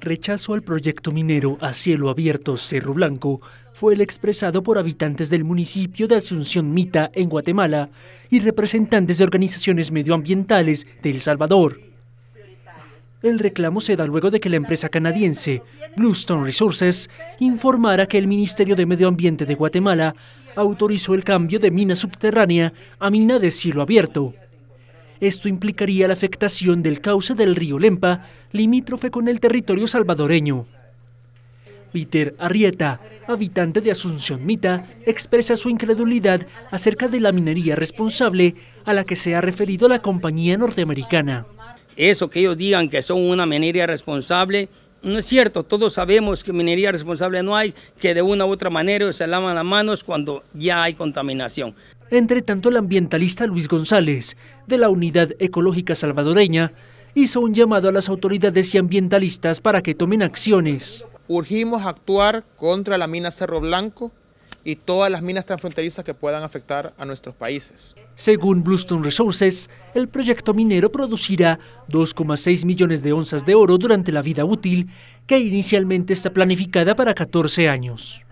rechazo al proyecto minero a cielo abierto Cerro Blanco fue el expresado por habitantes del municipio de Asunción Mita, en Guatemala, y representantes de organizaciones medioambientales de El Salvador. El reclamo se da luego de que la empresa canadiense Bluestone Resources informara que el Ministerio de Medio Ambiente de Guatemala autorizó el cambio de mina subterránea a mina de cielo abierto. Esto implicaría la afectación del cauce del río Lempa, limítrofe con el territorio salvadoreño. Peter Arrieta, habitante de Asunción Mita, expresa su incredulidad acerca de la minería responsable a la que se ha referido la compañía norteamericana. Eso que ellos digan que son una minería responsable no es cierto, todos sabemos que minería responsable no hay, que de una u otra manera se lavan las manos cuando ya hay contaminación. Entre tanto, el ambientalista Luis González, de la Unidad Ecológica Salvadoreña, hizo un llamado a las autoridades y ambientalistas para que tomen acciones. Urgimos actuar contra la mina Cerro Blanco, y todas las minas transfronterizas que puedan afectar a nuestros países. Según Bluestone Resources, el proyecto minero producirá 2,6 millones de onzas de oro durante la vida útil, que inicialmente está planificada para 14 años.